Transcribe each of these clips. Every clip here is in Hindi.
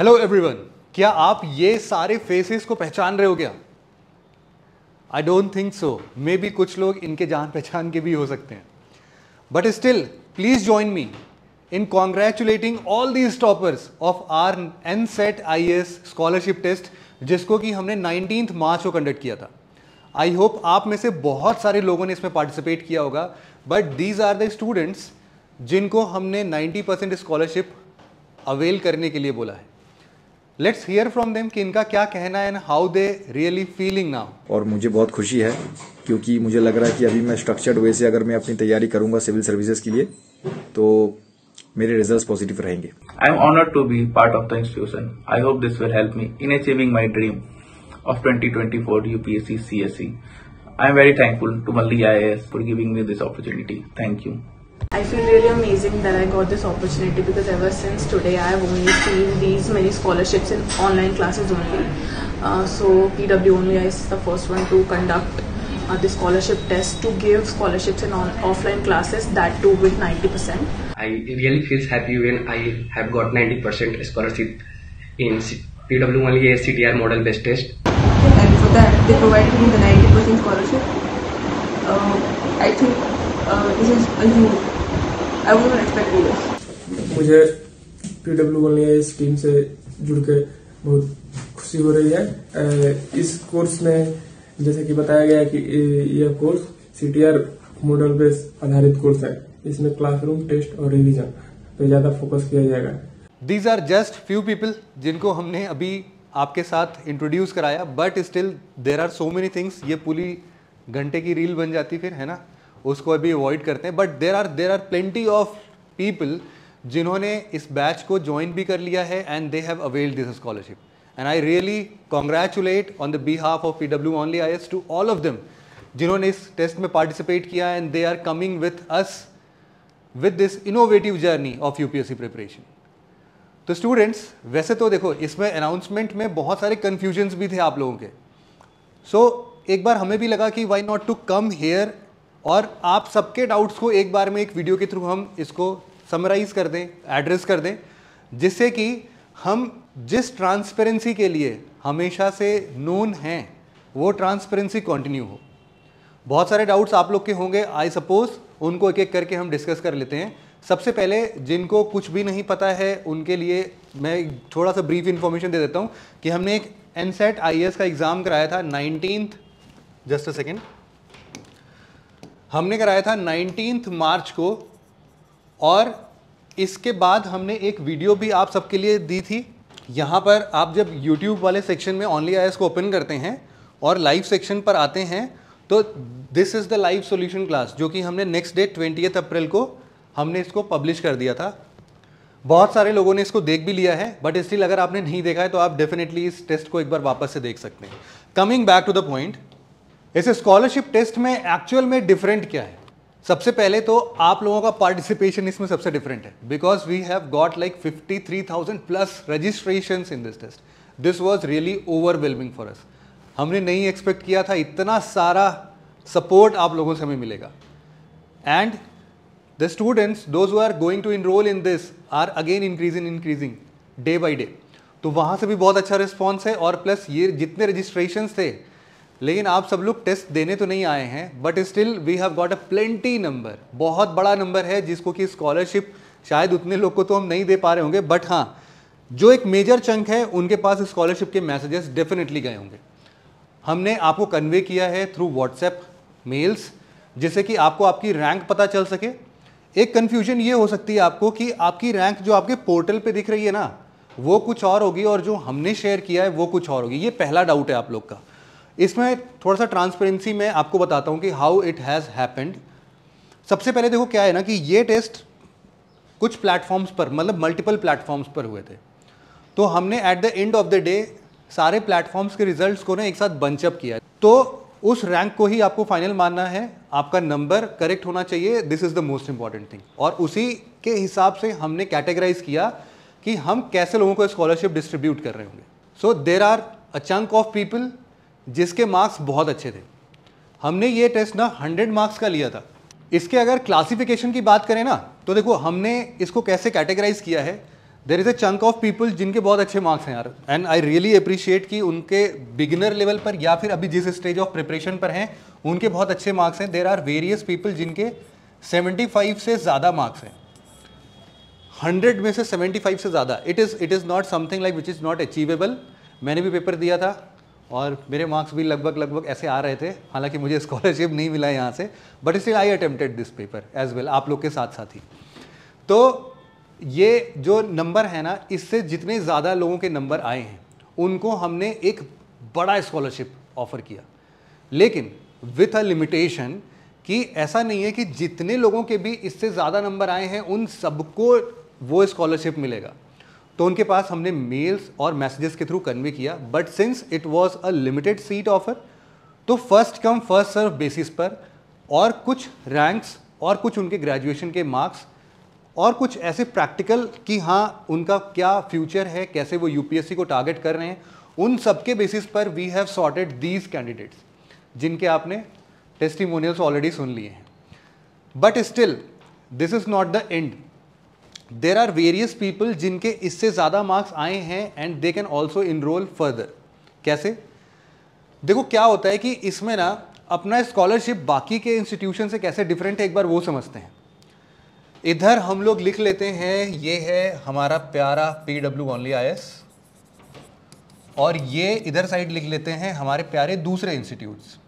हेलो एवरीवन क्या आप ये सारे फेसेस को पहचान रहे हो क्या I don't think so maybe कुछ लोग इनके जान पहचान के भी हो सकते हैं but still please join me in congratulating all these toppers of R N set I S scholarship test जिसको कि हमने नाइनटीन मार्च को कंडक्ट किया था आई होप आप में से बहुत सारे लोगों ने इसमें पार्टिसिपेट किया होगा but these are the students जिनको हमने 90 परसेंट स्कॉलरशिप अवेल करने के लिए बोला है लेट्स हियर फ्रॉम देम कि इनका क्या कहना है and how they really feeling now और मुझे बहुत खुशी है क्योंकि मुझे लग रहा है कि अभी मैं स्ट्रक्चर्ड वे से अगर मैं अपनी तैयारी करूंगा सिविल सर्विसेज के लिए तो मेरे रिजल्ट्स पॉजिटिव रहेंगे I am honoured to be part of the institution I hope this will help me in achieving my dream of twenty twenty four UPSC C I am very thankful to मल्ली I S for giving me this opportunity thank you I feel really amazing that I got this opportunity because ever since today I have only seen these many scholarships in online classes only. Uh, so PW only is the first one to conduct uh, the scholarship test to give scholarships in on offline classes that too with 90%. I really feels happy when I have got 90% scholarship in C PW only a CTR model based test. And for that they provided me the 90% scholarship. Uh, I think uh, this is a huge मुझे पी डब्ल्यू वन इस टीम से जुड़ के बहुत खुशी हो रही है इस कोर्स में जैसे कि बताया गया कि यह कोर्स सीटीआर मॉडल बेस आधारित कोर्स है इसमें क्लासरूम टेस्ट और रिवीजन पे ज़्यादा फोकस किया जाएगा these are just few people जिनको हमने अभी आपके साथ इंट्रोड्यूस कराया but still there are so many things ये पूरी घंटे की रील बन जाती फिर है ना उसको अभी अवॉइड करते हैं but there are there are plenty of people जिन्होंने इस बैच को ज्वाइन भी कर लिया है and they have availed this scholarship and I really congratulate on the behalf of P W only I S to all of them जिन्होंने इस टेस्ट में पार्टिसिपेट किया and they are coming with us with this innovative journey of U P S C preparation तो स्टूडेंट्स वैसे तो देखो इसमें अनाउंसमेंट में बहुत सारे कन्फ्यूजन्स भी थे आप लोगों के सो so, एक बार हमें भी लगा कि why not to come here और आप सबके डाउट्स को एक बार में एक वीडियो के थ्रू हम इसको समराइज़ कर दें एड्रेस कर दें जिससे कि हम जिस ट्रांसपेरेंसी के लिए हमेशा से नोन हैं वो ट्रांसपेरेंसी कंटिन्यू हो बहुत सारे डाउट्स आप लोग के होंगे आई सपोज उनको एक एक करके हम डिस्कस कर लेते हैं सबसे पहले जिनको कुछ भी नहीं पता है उनके लिए मैं थोड़ा सा ब्रीफ इन्फॉर्मेशन दे देता हूँ कि हमने एक एनसेट आई का एग्ज़ाम कराया था नाइनटीन जस्ट अ सेकेंड हमने कराया था नाइनटीन्थ मार्च को और इसके बाद हमने एक वीडियो भी आप सबके लिए दी थी यहाँ पर आप जब YouTube वाले सेक्शन में ऑनली आई को ओपन करते हैं और लाइव सेक्शन पर आते हैं तो this is the live solution class जो कि हमने नेक्स्ट डे ट्वेंटी अप्रैल को हमने इसको पब्लिश कर दिया था बहुत सारे लोगों ने इसको देख भी लिया है बट स्टिल अगर आपने नहीं देखा है तो आप डेफिनेटली इस टेस्ट को एक बार वापस से देख सकते हैं coming back to the point इस स्कॉलरशिप टेस्ट में एक्चुअल में डिफरेंट क्या है सबसे पहले तो आप लोगों का पार्टिसिपेशन इसमें सबसे डिफरेंट है because we have got like 53,000 plus registration in this test this was really overwhelming for us हमने नहीं एक्सपेक्ट किया था इतना सारा सपोर्ट आप लोगों से हमें मिलेगा and the students those are going to enrol in this are again increasing increasing day by day तो वहाँ से भी बहुत अच्छा रिस्पॉन्स है और प्लस ये जितने रजिस्ट्रेशन थे लेकिन आप सब लोग टेस्ट देने तो नहीं आए हैं but still we have got a plenty number बहुत बड़ा नंबर है जिसको कि स्कॉलरशिप शायद उतने लोग को तो हम नहीं दे पा रहे होंगे बट हाँ जो एक मेजर चंक है उनके पास स्कॉलरशिप के मैसेजेस डेफिनेटली गए होंगे हमने आपको कन्वे किया है थ्रू व्हाट्सएप मेल्स जिससे कि आपको आपकी रैंक पता चल सके एक कन्फ्यूजन ये हो सकती है आपको कि आपकी रैंक जो आपके पोर्टल पे दिख रही है ना वो कुछ और होगी और जो हमने शेयर किया है वो कुछ और होगी ये पहला डाउट है आप लोग का इसमें थोड़ा सा ट्रांसपेरेंसी में आपको बताता हूँ कि हाउ इट हैज़ हैपेंड सबसे पहले देखो क्या है ना कि ये टेस्ट कुछ प्लेटफॉर्म्स पर मतलब मल्टीपल प्लेटफॉर्म्स पर हुए थे तो हमने at the end of the day सारे प्लेटफॉर्म्स के रिजल्ट्स को ना एक साथ बंचअप किया तो उस रैंक को ही आपको फाइनल मानना है आपका नंबर करेक्ट होना चाहिए this is the most important thing और उसी के हिसाब से हमने कैटेगराइज किया कि हम कैसे लोगों को स्कॉलरशिप डिस्ट्रीब्यूट कर रहे होंगे so there are a chunk of people जिसके मार्क्स बहुत अच्छे थे हमने ये टेस्ट ना 100 मार्क्स का लिया था इसके अगर क्लासिफिकेशन की बात करें ना तो देखो हमने इसको कैसे कैटेगराइज किया है there is a chunk of people जिनके बहुत अच्छे मार्क्स हैं यार एंड आई रियली अप्रिशिएट कि उनके बिगिनर लेवल पर या फिर अभी जिस स्टेज ऑफ प्रिपरेशन पर हैं उनके बहुत अच्छे मार्क्स हैं देर आर वेरियस पीपल जिनके 75 से ज़्यादा मार्क्स हैं 100 में से 75 से ज़्यादा it is it is not something like which is not achievable मैंने भी पेपर दिया था और मेरे मार्क्स भी लगभग लगभग ऐसे आ रहे थे हालांकि मुझे स्कॉलरशिप नहीं मिला यहाँ से but still I attempted this paper as well आप लोग के साथ साथ ही तो ये जो नंबर है ना इससे जितने ज़्यादा लोगों के नंबर आए हैं उनको हमने एक बड़ा स्कॉलरशिप ऑफर किया लेकिन विथ अ लिमिटेशन कि ऐसा नहीं है कि जितने लोगों के भी इससे ज़्यादा नंबर आए हैं उन सबको वो स्कॉलरशिप मिलेगा तो उनके पास हमने मेल्स और मैसेजेस के थ्रू कन्वे किया but since it was a limited seat offer तो first come first serve basis पर और कुछ रैंक्स और कुछ उनके ग्रेजुएशन के मार्क्स और कुछ ऐसे प्रैक्टिकल कि हाँ उनका क्या फ्यूचर है कैसे वो यूपीएससी को टारगेट कर रहे हैं उन सब के बेसिस पर we have sorted these candidates जिनके आपने टेस्टिमोनियल्स ऑलरेडी सुन लिए हैं but still this is not the end there are various people जिनके इससे ज़्यादा मार्क्स आए हैं and they can also enrol further कैसे देखो क्या होता है कि इसमें ना अपना स्कॉलरशिप बाकी के इंस्टीट्यूशन से कैसे डिफरेंट है एक बार वो समझते हैं इधर हम लोग लिख लेते हैं ये है हमारा प्यारा P W only I S और ये इधर साइड लिख लेते हैं हमारे प्यारे दूसरे इंस्टीट्यूट्स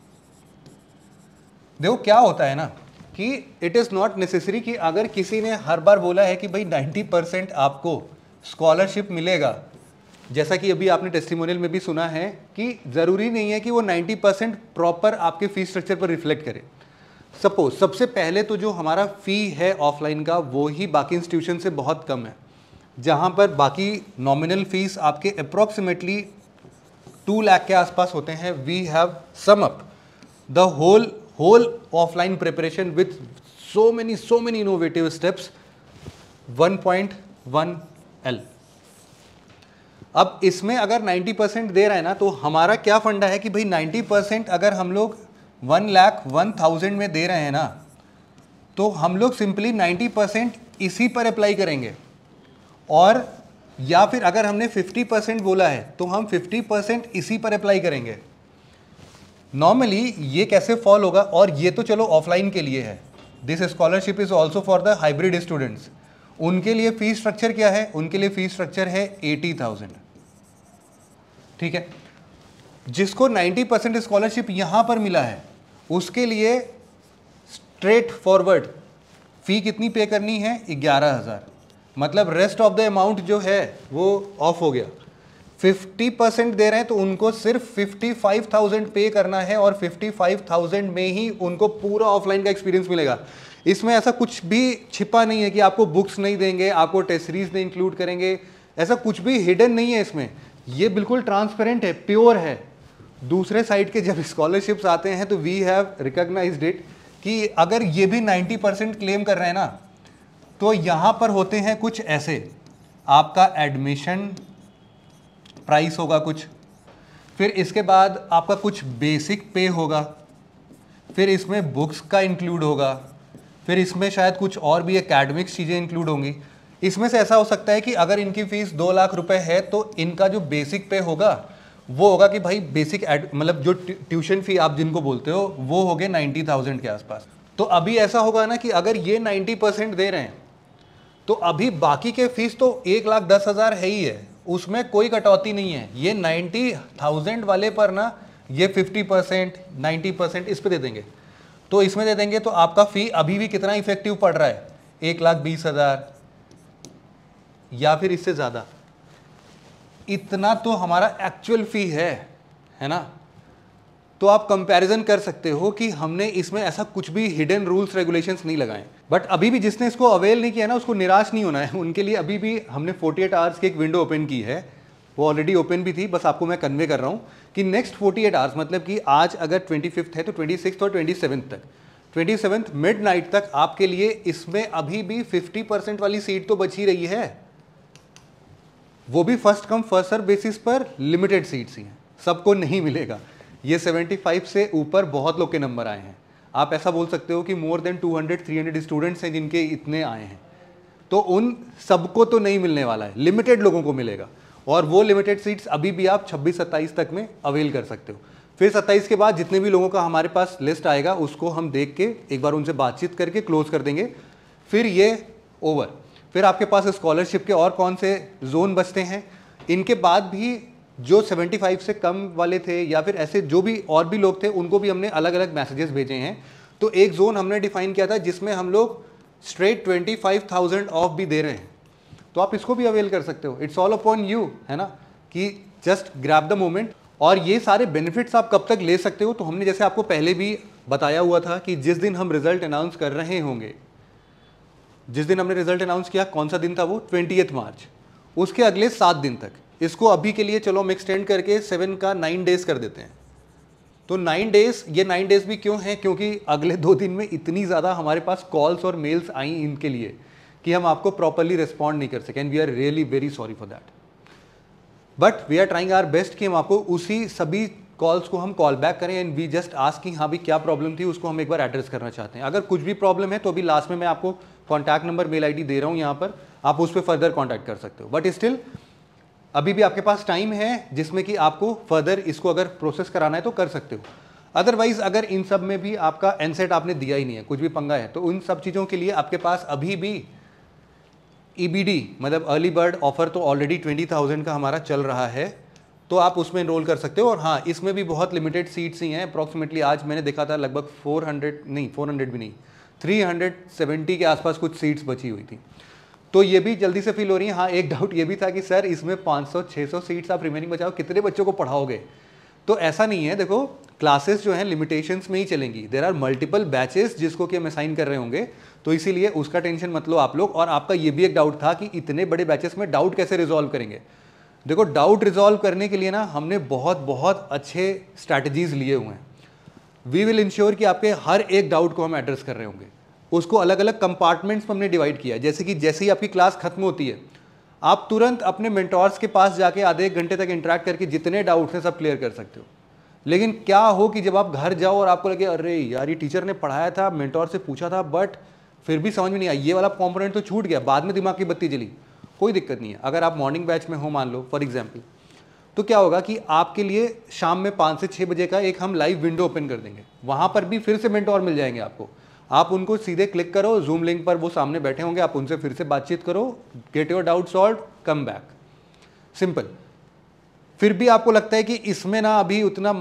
देखो क्या होता है ना कि इट इज़ नॉट नेसेसरी कि अगर किसी ने हर बार बोला है कि भाई 90 परसेंट आपको स्कॉलरशिप मिलेगा जैसा कि अभी आपने टेस्टिमोनियल में भी सुना है कि ज़रूरी नहीं है कि वो 90 परसेंट प्रॉपर आपके फ़ी स्ट्रक्चर पर रिफ्लेक्ट करे सपोज सबसे पहले तो जो हमारा फ़ी है ऑफलाइन का वो ही बाकी इंस्टीट्यूशन से बहुत कम है जहाँ पर बाकी नॉमिनल फ़ीस आपके अप्रॉक्सीमेटली टू लाख के आसपास होते हैं we have sum up the whole preparation with so with so many innovative steps one point 1.1 L. अब इसमें अगर 90 परसेंट दे रहा है ना तो हमारा क्या फंडा है कि भाई 90 परसेंट अगर हम लोग वन लाख वन थाउजेंड में दे रहे हैं ना तो हम लोग सिंपली 90 परसेंट इसी पर अप्लाई करेंगे और या फिर अगर हमने 50 परसेंट बोला है तो हम 50 परसेंट इसी पर अप्लाई करेंगे नॉर्मली ये कैसे फॉल होगा और ये तो चलो ऑफलाइन के लिए है this scholarship is also for the hybrid students उनके लिए फीस स्ट्रक्चर क्या है उनके लिए फीस स्ट्रक्चर है एटी थाउजेंड ठीक है जिसको नाइन्टी परसेंट स्कॉलरशिप यहाँ पर मिला है उसके लिए स्ट्रेट फॉरवर्ड फ़ी कितनी पे करनी है ग्यारह हज़ार मतलब रेस्ट ऑफ द अमाउंट जो है वो ऑफ हो गया फिफ्टी परसेंट दे रहे हैं तो उनको सिर्फ फिफ्टी फाइव थाउजेंड पे करना है और फिफ्टी फाइव थाउजेंड में ही उनको पूरा ऑफलाइन का एक्सपीरियंस मिलेगा इसमें ऐसा कुछ भी छिपा नहीं है कि आपको बुक्स नहीं देंगे आपको टेस्ट सीरीज नहीं इंक्लूड करेंगे ऐसा कुछ भी हिडन नहीं है इसमें ये बिल्कुल ट्रांसपेरेंट है प्योर है दूसरे साइड के जब स्कॉलरशिप्स आते हैं तो वी हैव रिकग्नाइज इट कि अगर ये भी 90 परसेंट क्लेम कर रहे हैं ना तो यहाँ पर होते हैं कुछ ऐसे आपका एडमिशन प्राइस होगा कुछ फिर इसके बाद आपका कुछ बेसिक पे होगा फिर इसमें बुक्स का इंक्लूड होगा फिर इसमें शायद कुछ और भी एकेडमिक्स चीज़ें इंक्लूड होंगी इसमें से ऐसा हो सकता है कि अगर इनकी फ़ीस दो लाख रुपए है तो इनका जो बेसिक पे होगा वो होगा कि भाई बेसिक मतलब जो ट्यूशन फ़ी आप जिनको बोलते हो वो हो गए नाइन्टी थाउजेंड के आसपास तो अभी ऐसा होगा ना कि अगर ये नाइन्टी परसेंट दे रहे हैं तो अभी बाकी के फीस तो एक लाख दस हज़ार है ही है उसमें कोई कटौती नहीं है ये नाइन्टी थाउजेंड वाले पर ना ये फिफ्टी परसेंट नाइन्टी परसेंट इस पर दे देंगे तो इसमें दे देंगे तो आपका फ़ी अभी भी कितना इफेक्टिव पड़ रहा है एक लाख बीस हज़ार या फिर इससे ज़्यादा इतना तो हमारा एक्चुअल फ़ी है है ना तो आप कंपैरिजन कर सकते हो कि हमने इसमें ऐसा कुछ भी हिडन रूल्स रेगुलेशंस नहीं लगाए बट अभी भी जिसने इसको अवेल नहीं किया ना उसको निराश नहीं होना है उनके लिए अभी भी हमने 48 आवर्स की एक विंडो ओपन की है वो ऑलरेडी ओपन भी थी बस आपको मैं कन्वे कर रहा हूँ कि नेक्स्ट 48 आवर्स मतलब कि आज अगर ट्वेंटी है तो ट्वेंटी और ट्वेंटी तक ट्वेंटी मिड नाइट तक आपके लिए इसमें अभी भी फिफ्टी वाली सीट तो बची रही है वो भी first come first serve basis पर लिमिटेड सीट्स ही हैं सबको नहीं मिलेगा ये 75 से ऊपर बहुत लोग के नंबर आए हैं आप ऐसा बोल सकते हो कि मोर देन 200 300 स्टूडेंट्स हैं जिनके इतने आए हैं तो उन सबको तो नहीं मिलने वाला है लिमिटेड लोगों को मिलेगा और वो लिमिटेड सीट्स अभी भी आप छब्बीस सत्ताईस तक में अवेल कर सकते हो फिर सत्ताईस के बाद जितने भी लोगों का हमारे पास लिस्ट आएगा उसको हम देख के एक बार उनसे बातचीत करके क्लोज कर देंगे फिर ये ओवर फिर आपके पास स्कॉलरशिप के और कौन से जोन बचते हैं इनके बाद भी जो 75 से कम वाले थे या फिर ऐसे जो भी और भी लोग थे उनको भी हमने अलग अलग मैसेजेस भेजे हैं तो एक जोन हमने डिफाइन किया था जिसमें हम लोग स्ट्रेट 25,000 ऑफ भी दे रहे हैं तो आप इसको भी अवेल कर सकते हो इट्स ऑल अपॉन यू है ना कि जस्ट ग्रैप द मोमेंट और ये सारे बेनिफिट्स आप कब तक ले सकते हो तो हमने जैसे आपको पहले भी बताया हुआ था कि जिस दिन हम रिजल्ट अनाउंस कर रहे होंगे जिस दिन हमने रिजल्ट अनाउंस किया कौन सा दिन था वो ट्वेंटी मार्च उसके अगले सात दिन तक इसको अभी के लिए चलो हम एक्सटेंड करके सेवन का नाइन डेज कर देते हैं तो नाइन डेज ये नाइन डेज भी क्यों हैं क्योंकि अगले दो दिन में इतनी ज़्यादा हमारे पास कॉल्स और मेल्स आई इनके लिए कि हम आपको प्रॉपरली रिस्पॉन्ड नहीं कर सके and we are really very sorry for that but we are trying our best कि हम आपको उसी सभी कॉल्स को हम कॉल बैक करें एंड वी जस्ट आस्क कि हाँ भी क्या प्रॉब्लम थी उसको हम एक बार एड्रेस करना चाहते हैं अगर कुछ भी प्रॉब्लम है तो अभी लास्ट में मैं आपको कॉन्टैक्ट नंबर मेल आई दे रहा हूँ यहाँ पर आप उस पर फर्दर कॉन्टैक्ट कर सकते हो बट स्टिल अभी भी आपके पास टाइम है जिसमें कि आपको फर्दर इसको अगर प्रोसेस कराना है तो कर सकते हो अदरवाइज अगर इन सब में भी आपका एनसेट आपने दिया ही नहीं है कुछ भी पंगा है तो उन सब चीज़ों के लिए आपके पास अभी भी ई e मतलब अर्ली बर्ड ऑफर तो ऑलरेडी ट्वेंटी थाउजेंड का हमारा चल रहा है तो आप उसमें इनरोल कर सकते हो और हाँ इसमें भी बहुत लिमिटेड सीट्स ही हैं अप्रॉक्सीमेटली आज मैंने देखा था लगभग 400 नहीं 400 भी नहीं 370 के आसपास कुछ सीट्स बची हुई थी तो ये भी जल्दी से फील हो रही है हाँ एक डाउट ये भी था कि सर इसमें 500 600 सीट्स आप रिमेनिंग बचाओ कितने बच्चों को पढ़ाओगे तो ऐसा नहीं है देखो क्लासेस जो हैं लिमिटेशंस में ही चलेंगी देर आर मल्टीपल बैचेस जिसको कि हम असाइन कर रहे होंगे तो इसीलिए उसका टेंशन मत लो आप लोग और आपका ये भी एक डाउट था कि इतने बड़े बैचेस में डाउट कैसे रिजॉल्व करेंगे देखो डाउट रिजॉल्व करने के लिए ना हमने बहुत बहुत अच्छे स्ट्रैटेजीज लिए हुए हैं वी विल इंश्योर कि आपके हर एक डाउट को हम एड्रेस कर रहे होंगे उसको अलग अलग कंपार्टमेंट्स में हमने डिवाइड किया जैसे कि जैसे ही आपकी क्लास खत्म होती है आप तुरंत अपने मेंटोर्स के पास जाके आधे एक घंटे तक इंटरेक्ट करके जितने डाउट्स हैं सब क्लियर कर सकते हो लेकिन क्या हो कि जब आप घर जाओ और आपको लगे अरे यार ये टीचर ने पढ़ाया था मेंटोर से पूछा था बट फिर भी समझ में नहीं आई ये वाला कॉम्पोनेंट तो छूट गया बाद में दिमाग की बत्ती जली कोई दिक्कत नहीं है अगर आप मॉर्निंग बैच में हो मान लो फॉर एग्जाम्पल तो क्या होगा कि आपके लिए शाम में पाँच से छः बजे का एक हम लाइव विंडो ओपन कर देंगे वहाँ पर भी फिर से मेंटोर मिल जाएंगे आपको आप उनको सीधे क्लिक करो जूम लिंक पर वो सामने बैठे होंगे आप उनसे फिर से बातचीत करो get your doubt solve come back simple फिर भी आपको लगता है कि इसमें ना अभी उतना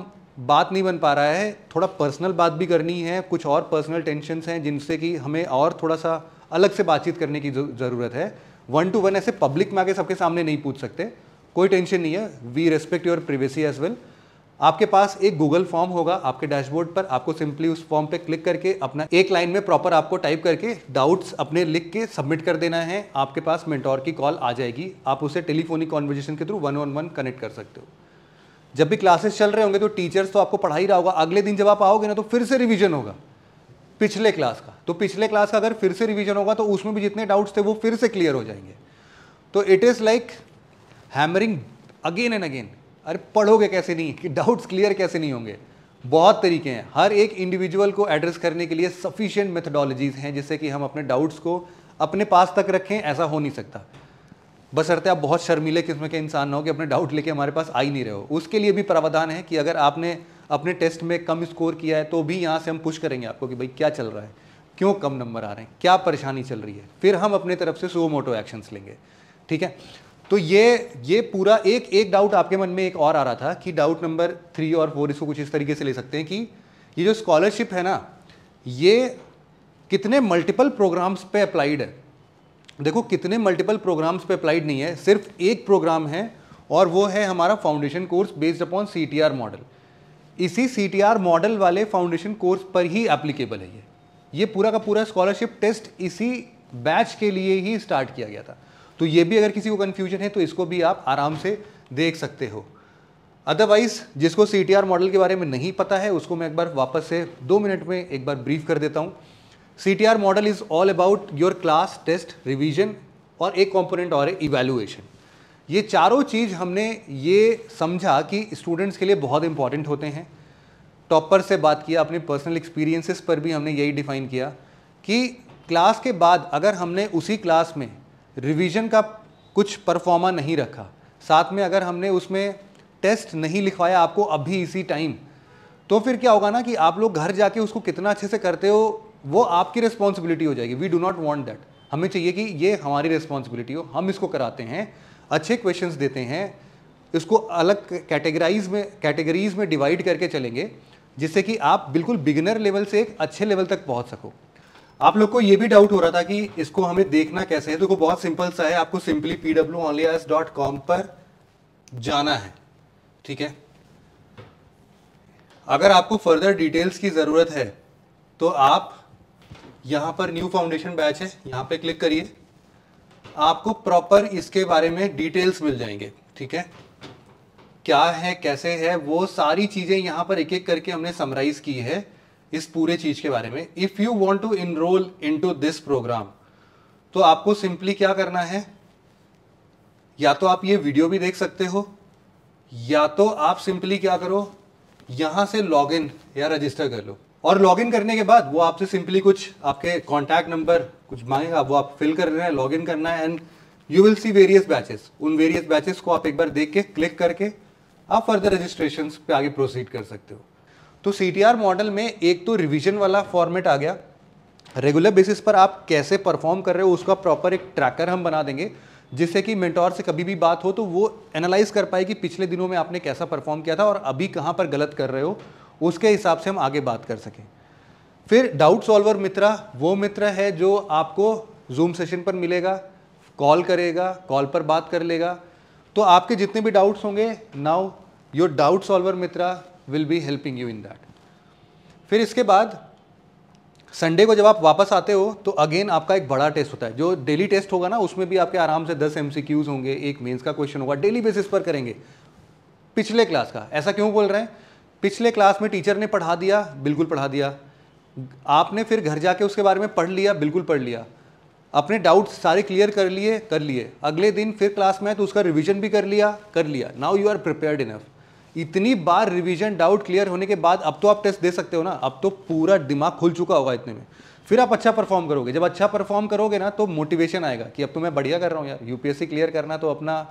बात नहीं बन पा रहा है थोड़ा पर्सनल बात भी करनी है कुछ और पर्सनल टेंशन हैं जिनसे कि हमें और थोड़ा सा अलग से बातचीत करने की ज़रूरत है वन टू वन ऐसे पब्लिक में आके सबके सामने नहीं पूछ सकते कोई टेंशन नहीं है we respect your privacy as well आपके पास एक गूगल फॉर्म होगा आपके डैशबोर्ड पर आपको सिंपली उस फॉर्म पे क्लिक करके अपना एक लाइन में प्रॉपर आपको टाइप करके डाउट्स अपने लिख के सबमिट कर देना है आपके पास मेंटोर की कॉल आ जाएगी आप उसे टेलीफोनिक कॉन्वर्जेशन के through one on one connect कर सकते हो जब भी क्लासेस चल रहे होंगे तो टीचर्स तो आपको पढ़ा ही रहा होगा अगले दिन जब आप आओगे ना तो फिर से रिविजन होगा पिछले क्लास का तो पिछले क्लास का अगर फिर से रिविजन होगा तो उसमें भी जितने डाउट्स थे वो फिर से क्लियर हो जाएंगे तो it is like hammering again and again अरे पढ़ोगे कैसे नहीं कि डाउट्स क्लियर कैसे नहीं होंगे बहुत तरीके हैं हर एक इंडिविजुअल को एड्रेस करने के लिए सफिशियंट मेथडोलॉजीज़ हैं जिससे कि हम अपने डाउट्स को अपने पास तक रखें ऐसा हो नहीं सकता बस अरते आप बहुत शर्मीले किस्म के इंसान ना हो कि अपने डाउट लेके हमारे पास आ ही नहीं रहे हो उसके लिए भी प्रावधान है कि अगर आपने अपने टेस्ट में कम स्कोर किया है तो भी यहाँ से हम पुश करेंगे आपको कि भाई क्या चल रहा है क्यों कम नंबर आ रहे हैं क्या परेशानी चल रही है फिर हम अपने तरफ से सो मोटो एक्शंस लेंगे ठीक है तो ये ये पूरा एक एक डाउट आपके मन में एक और आ रहा था कि डाउट नंबर थ्री और फोर इसको कुछ इस तरीके से ले सकते हैं कि ये जो स्कॉलरशिप है ना ये कितने मल्टीपल प्रोग्राम्स पे अप्लाइड है देखो कितने मल्टीपल प्रोग्राम्स पे अप्लाइड नहीं है सिर्फ एक प्रोग्राम है और वो है हमारा foundation course based upon C model इसी सी मॉडल वाले फाउंडेशन कोर्स पर ही एप्लीकेबल है ये ये पूरा का पूरा स्कॉलरशिप टेस्ट इसी बैच के लिए ही स्टार्ट किया गया था तो ये भी अगर किसी को कन्फ्यूजन है तो इसको भी आप आराम से देख सकते हो अदरवाइज़ जिसको सी मॉडल के बारे में नहीं पता है उसको मैं एक बार वापस से दो मिनट में एक बार ब्रीफ कर देता हूँ C model is all about your class test revision और एक कॉम्पोनेंट और है इवेलुएशन ये चारों चीज़ हमने ये समझा कि स्टूडेंट्स के लिए बहुत इंपॉर्टेंट होते हैं टॉपर से बात किया अपने पर्सनल एक्सपीरियंसेस पर भी हमने यही डिफाइन किया कि क्लास के बाद अगर हमने उसी क्लास में रिवीजन का कुछ परफॉर्मा नहीं रखा साथ में अगर हमने उसमें टेस्ट नहीं लिखवाया आपको अभी इसी टाइम तो फिर क्या होगा ना कि आप लोग घर जाके उसको कितना अच्छे से करते हो वो आपकी रिस्पॉन्सिबिलिटी हो जाएगी we do not want that हमें चाहिए कि ये हमारी रिस्पॉन्सिबिलिटी हो हम इसको कराते हैं अच्छे क्वेश्चंस देते हैं इसको अलग कैटेगराइज में कैटेगरीज में डिवाइड करके चलेंगे जिससे कि आप बिल्कुल बिगिनर लेवल से एक अच्छे लेवल तक पहुंच सको आप लोग को ये भी डाउट हो रहा था कि इसको हमें देखना कैसे है तो बहुत सिंपल सा है आपको सिंपली पी डॉट कॉम पर जाना है ठीक है अगर आपको फर्दर डिटेल्स की ज़रूरत है तो आप यहाँ पर न्यू फाउंडेशन बैच है यहाँ पे क्लिक करिए आपको प्रॉपर इसके बारे में डिटेल्स मिल जाएंगे ठीक है क्या है कैसे है वो सारी चीज़ें यहाँ पर एक एक करके हमने समराइज़ की है इस पूरे चीज के बारे में if you want to enroll to this program तो आपको सिंपली क्या करना है या तो आप ये वीडियो भी देख सकते हो या तो आप सिंपली क्या करो यहां से लॉग इन या रजिस्टर कर लो और इन करने के बाद वो आपसे सिंपली कुछ आपके कॉन्टैक्ट नंबर कुछ मांगेगा हाँ, वो आप फिल कर रहे हैं लॉग इन करना है and you will see various batches उन वेरियस बैचेस को आप एक बार देख के क्लिक करके आप फर्दर रजिस्ट्रेशन पे आगे प्रोसीड कर सकते हो तो सी मॉडल में एक तो रिविजन वाला फॉर्मेट आ गया रेगुलर बेसिस पर आप कैसे परफॉर्म कर रहे हो उसका प्रॉपर एक ट्रैकर हम बना देंगे जिससे कि मेंटोर से कभी भी बात हो तो वो एनालाइज कर पाए कि पिछले दिनों में आपने कैसा परफॉर्म किया था और अभी कहाँ पर गलत कर रहे हो उसके हिसाब से हम आगे बात कर सकें फिर डाउट सॉल्वर मित्रा वो मित्र है जो आपको जूम सेशन पर मिलेगा कॉल करेगा कॉल पर बात कर लेगा तो आपके जितने भी डाउट्स होंगे now your doubt solver Mitra will be helping you in that फिर इसके बाद संडे को जब आप वापस आते हो तो अगेन आपका एक बड़ा टेस्ट होता है जो डेली टेस्ट होगा ना उसमें भी आपके आराम से दस एम होंगे एक मेन्स का क्वेश्चन होगा डेली बेसिस पर करेंगे पिछले क्लास का ऐसा क्यों बोल रहे हैं पिछले क्लास में टीचर ने पढ़ा दिया बिल्कुल पढ़ा दिया आपने फिर घर जाके उसके बारे में पढ़ लिया बिल्कुल पढ़ लिया अपने डाउट्स सारे क्लियर कर लिए कर लिए अगले दिन फिर क्लास में तो उसका रिविजन भी कर लिया कर लिया now you are prepared enough इतनी बार रिवीजन डाउट क्लियर होने के बाद अब तो आप टेस्ट दे सकते हो ना अब तो पूरा दिमाग खुल चुका होगा इतने में फिर आप अच्छा परफॉर्म करोगे जब अच्छा परफॉर्म करोगे ना तो मोटिवेशन आएगा कि अब तो मैं बढ़िया कर रहा हूँ यार यूपीएससी क्लियर करना तो अपना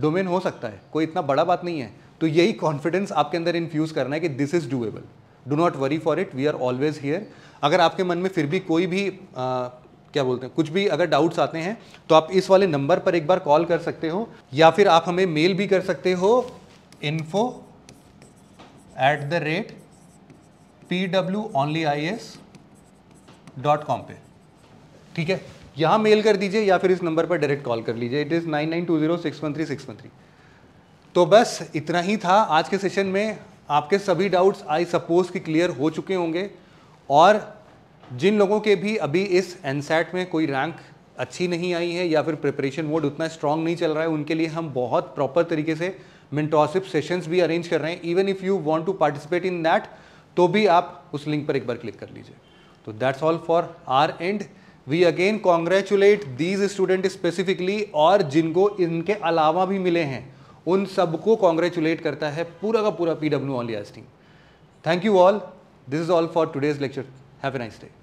डोमेन हो सकता है कोई इतना बड़ा बात नहीं है तो यही कॉन्फिडेंस आपके अंदर इन्फ्यूज़ करना है कि this is doable do not worry for it we are always here अगर आपके मन में फिर भी कोई भी आ, क्या बोलते हैं कुछ भी अगर डाउट्स आते हैं तो आप इस वाले नंबर पर एक बार कॉल कर सकते हो या फिर आप हमें मेल भी कर सकते हो info at the rate P W only I S dot com ठीक है यहाँ मेल कर दीजिए या फिर इस नंबर पर डायरेक्ट कॉल कर लीजिए it is nine nine two zero six one three six one three तो बस इतना ही था आज के सेशन में आपके सभी डाउट्स आई सपोज कि क्लियर हो चुके होंगे और जिन लोगों के भी अभी इस एनसेट में कोई रैंक अच्छी नहीं आई है या फिर प्रिपरेशन मोड उतना स्ट्रांग नहीं चल रहा है उनके लिए हम बहुत प्रॉपर तरीके से मिनटॉसिप सेशंस भी अरेंज कर रहे हैं even if you want to participate in that तो भी आप उस लिंक पर एक बार क्लिक कर लीजिए तो that's all for our and we again congratulate these student specifically और जिनको इनके अलावा भी मिले हैं उन सबको कॉन्ग्रेचुलेट करता है पूरा का पूरा P W all thank you all this is all for today's lecture have a nice day